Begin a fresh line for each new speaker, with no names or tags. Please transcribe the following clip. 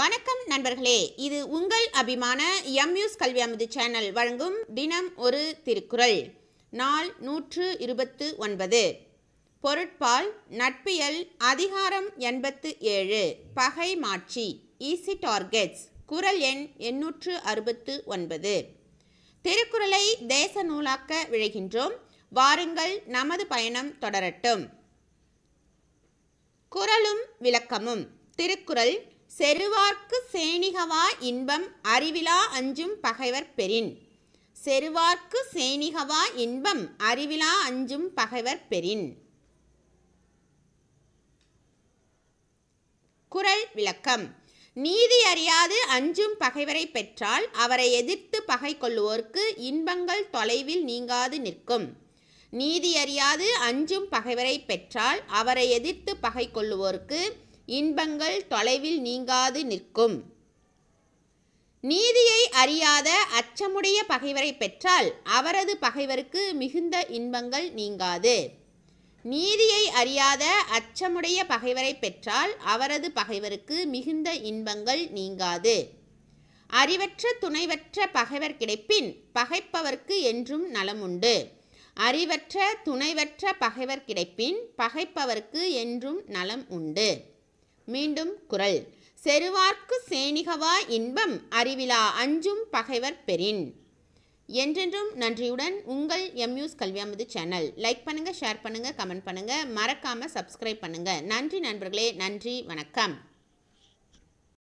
வணக்கம் நண்பர்களே இது உங்கள் அபிமான எம் நியூஸ் கல்வி அமைதி சேனல் வழங்கும் தினம் ஒரு திருக்குறள் நாள் நூற்று இருபத்து ஒன்பது பொருட்பால் நட்பியல் அதிகாரம் எண்பத்து ஏழு பகை மாட்சி ஈஸி டார்கெட்ஸ் குரல் எண் எண்ணூற்று அறுபத்து ஒன்பது திருக்குறளை தேச நூலாக்க விழைகின்றோம் வாருங்கள் நமது பயணம் தொடரட்டும் குரலும் விளக்கமும் திருக்குறள் செருவார்க்கு சேனிகவா இன்பம் அறிவிலா அஞ்சும் பகைவர் பெறின் செருவார்க்கு சேனிகவா இன்பம் அறிவிலா அஞ்சும் பகைவர் பெறின் குரல் விளக்கம் நீதி அறியாது அஞ்சும் பகைவரை பெற்றால் அவரை எதிர்த்து பகை கொள்வோர்க்கு இன்பங்கள் தொலைவில் நீங்காது நிற்கும் நீதி அறியாது அஞ்சும் பகைவரை பெற்றால் அவரை எதிர்த்து பகை கொள்வோர்க்கு இன்பங்கள் தொலைவில் நீங்காது நிற்கும் நீதியை அறியாத அச்சமுடைய பகைவரை பெற்றால் அவரது பகைவருக்கு மிகுந்த இன்பங்கள் நீங்காது நீதியை அறியாத அச்சமுடைய பகைவரை பெற்றால் அவரது பகைவருக்கு மிகுந்த இன்பங்கள் நீங்காது அறிவற்ற துணைவற்ற பகைவர் கிடைப்பின் பகைப்பவர்க்கு என்றும் நலமுண்டு அறிவற்ற துணைவற்ற பகைவர் கிடைப்பின் பகைப்பவர்க்கு என்றும் நலம் உண்டு மீண்டும் குரல் செருவார்க்கு சேனிகவா இன்பம் அறிவிலா அஞ்சும் பகைவர் பெறின் என்றென்றும் நன்றியுடன் உங்கள் எம்யூஸ் கல்வியாமது சேனல் லைக் பண்ணுங்கள் ஷேர் பண்ணுங்கள் கமெண்ட் பண்ணுங்கள் மறக்காமல் சப்ஸ்கிரைப் பண்ணுங்கள் நன்றி நண்பர்களே நன்றி வணக்கம்